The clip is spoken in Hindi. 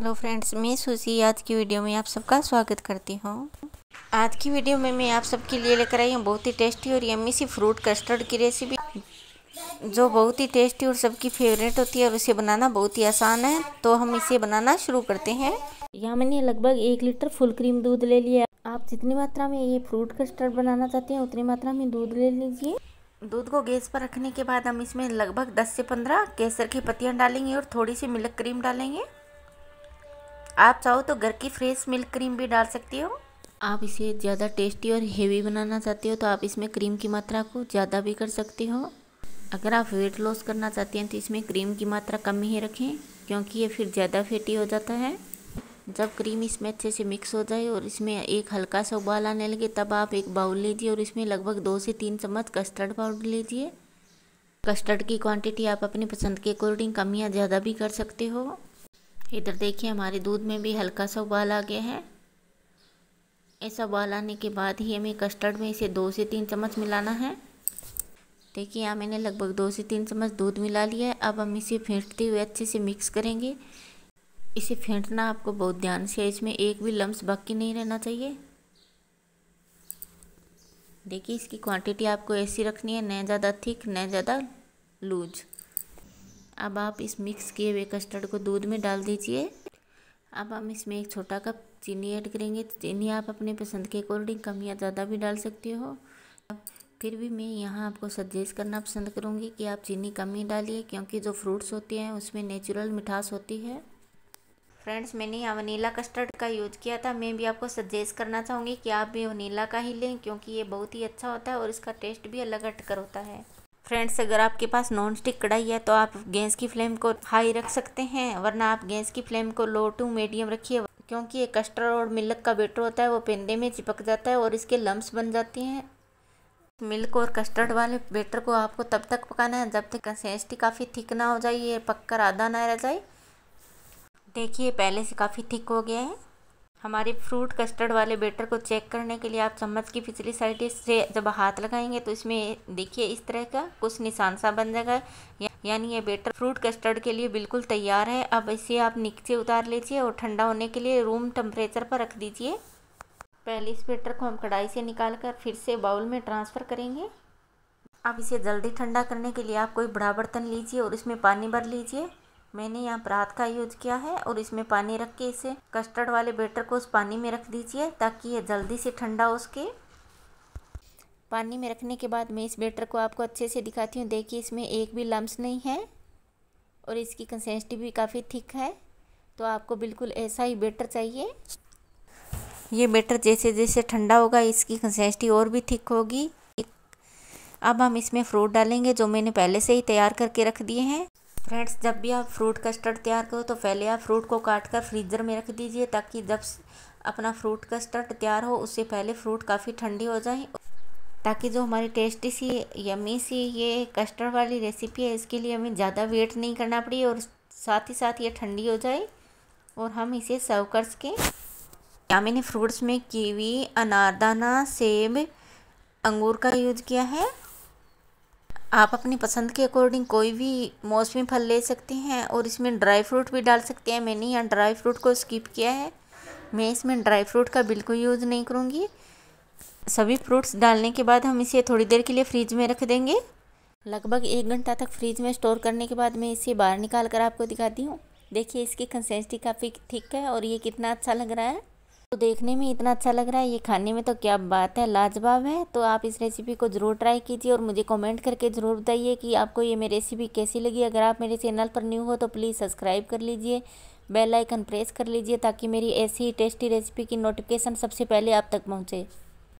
हेलो फ्रेंड्स मैं सुजी आज की वीडियो में आप सबका स्वागत करती हूँ आज की वीडियो में मैं आप सबके लिए लेकर आई हूँ बहुत ही टेस्टी और यम्मी सी फ्रूट कस्टर्ड की रेसिपी जो बहुत ही टेस्टी और सबकी फेवरेट होती है और उसे बनाना बहुत ही आसान है तो हम इसे बनाना शुरू करते हैं यहाँ मैंने लगभग एक लीटर फुल क्रीम दूध ले लिया आप जितनी मात्रा में ये फ्रूट कस्टर्ड बनाना चाहते हैं उतनी मात्रा में दूध ले लीजिए दूध को गैस पर रखने के बाद हम इसमें लगभग 10 से 15 केसर की पत्तियाँ डालेंगे और थोड़ी सी मिल्क क्रीम डालेंगे आप चाहो तो घर की फ्रेश मिल्क क्रीम भी डाल सकती हो आप इसे ज़्यादा टेस्टी और हेवी बनाना चाहते हो तो आप इसमें क्रीम की मात्रा को ज़्यादा भी कर सकते हो अगर आप वेट लॉस करना चाहते हैं तो इसमें क्रीम की मात्रा कम ही रखें क्योंकि ये फिर ज़्यादा फेटी हो जाता है जब क्रीम इसमें अच्छे से मिक्स हो जाए और इसमें एक हल्का सा उबाल आने लगे तब आप एक बाउल लीजिए और इसमें लगभग दो से तीन चम्मच कस्टर्ड पाउडर लीजिए कस्टर्ड की क्वांटिटी आप अपनी पसंद के अकॉर्डिंग कम या ज़्यादा भी कर सकते हो इधर देखिए हमारे दूध में भी हल्का सा उबाल आ गया है ऐसा उबाल आने के बाद ही हमें कस्टर्ड में इसे दो से तीन चम्मच मिलाना है देखिए यहाँ मैंने लगभग दो से तीन चम्मच दूध मिला लिया है अब हम इसे फेंटते हुए अच्छे से मिक्स करेंगे इसे फेंटना आपको बहुत ध्यान से है इसमें एक भी लम्स बाकी नहीं रहना चाहिए देखिए इसकी क्वांटिटी आपको ऐसी रखनी है न ज़्यादा थिक न ज़्यादा लूज़ अब आप इस मिक्स किए हुए कस्टर्ड को दूध में डाल दीजिए अब हम इसमें एक छोटा कप चीनी ऐड करेंगे तो चीनी आप अपने पसंद के अकॉर्डिंग कम या ज़्यादा भी डाल सकते हो फिर भी मैं यहाँ आपको सजेस्ट करना पसंद करूँगी कि आप चीनी कम ही डालिए क्योंकि जो फ्रूट्स होते हैं उसमें नेचुरल मिठास होती है फ्रेंड्स मैंने यहाँ वनीला कस्टर्ड का यूज किया था मैं भी आपको सजेस्ट करना चाहूँगी कि आप भी वनीला का ही लें क्योंकि ये बहुत ही अच्छा होता है और इसका टेस्ट भी अलग हटकर होता है फ्रेंड्स अगर आपके पास नॉन स्टिक कढ़ाई है तो आप गैस की फ्लेम को हाई रख सकते हैं वरना आप गैस की फ्लेम को लो टू मीडियम रखिए क्योंकि ये कस्टर्ड और मिल्क का बेटर होता है वो पेंदे में चिपक जाता है और इसके लम्ब बन जाते हैं मिल्क और कस्टर्ड वाले बेटर को आपको तब तक पकाना है जब तक कंसिस्टेंसी काफ़ी थिक ना हो जाए ये पककर आधा ना रह जाए देखिए पहले से काफ़ी थिक हो गया है हमारे फ्रूट कस्टर्ड वाले बेटर को चेक करने के लिए आप चम्मच की पिछली साइड से जब हाथ लगाएंगे तो इसमें देखिए इस तरह का कुछ निशान सा बन जाएगा यानी ये बेटर फ्रूट कस्टर्ड के लिए बिल्कुल तैयार है अब इसे आप नीचे उतार लीजिए और ठंडा होने के लिए रूम टेम्परेचर पर रख दीजिए पहले इस बेटर को हम कढ़ाई से निकाल कर फिर से बाउल में ट्रांसफ़र करेंगे अब इसे जल्दी ठंडा करने के लिए आप कोई बड़ा बर्तन लीजिए और इसमें पानी भर लीजिए मैंने यहाँ प्रात का यूज किया है और इसमें पानी रख के इसे कस्टर्ड वाले बेटर को उस पानी में रख दीजिए ताकि ये जल्दी से ठंडा हो उसके पानी में रखने के बाद मैं इस बेटर को आपको अच्छे से दिखाती हूँ देखिए इसमें एक भी लम्स नहीं है और इसकी कंसिस्टेंसी भी काफ़ी थिक है तो आपको बिल्कुल ऐसा ही बेटर चाहिए ये बेटर जैसे जैसे ठंडा होगा इसकी कंसिस्टेंसी और भी थिक होगी अब हम इसमें फ्रूट डालेंगे जो मैंने पहले से ही तैयार करके रख दिए हैं फ्रेंड्स जब भी आप फ्रूट कस्टर्ड तैयार करो तो पहले आप फ्रूट को काट कर फ्रीजर में रख दीजिए ताकि जब अपना फ्रूट कस्टर्ड तैयार हो उससे पहले फ्रूट काफ़ी ठंडी हो जाए ताकि जो हमारी टेस्टी सी यमी सी ये कस्टर्ड वाली रेसिपी है इसके लिए हमें ज़्यादा वेट नहीं करना पड़ी और साथ ही साथ ये ठंडी हो जाए और हम इसे सर्व कर सकें या मैंने फ्रूट्स में कीवी अनारदाना सेब अंगूर का यूज किया है आप अपनी पसंद के अकॉर्डिंग कोई भी मौसमी फल ले सकते हैं और इसमें ड्राई फ्रूट भी डाल सकते हैं मैंने यहाँ ड्राई फ्रूट को स्किप किया है मैं इसमें ड्राई फ्रूट का बिल्कुल यूज़ नहीं करूँगी सभी फ्रूट्स डालने के बाद हम इसे थोड़ी देर के लिए फ्रिज में रख देंगे लगभग एक घंटा तक फ्रिज में स्टोर करने के बाद मैं इसे बाहर निकाल कर आपको दिखाती हूँ देखिए इसकी कंसिस्टेंसी काफ़ी ठीक है और ये कितना अच्छा लग रहा है तो देखने में इतना अच्छा लग रहा है ये खाने में तो क्या बात है लाजवाब है तो आप इस रेसिपी को ज़रूर ट्राई कीजिए और मुझे कमेंट करके ज़रूर बताइए कि आपको ये मेरी रेसिपी कैसी लगी अगर आप मेरे चैनल पर न्यू हो तो प्लीज़ सब्सक्राइब कर लीजिए बेल आइकन प्रेस कर लीजिए ताकि मेरी ऐसी टेस्टी रेसिपी की नोटिफिकेशन सबसे पहले आप तक पहुँचे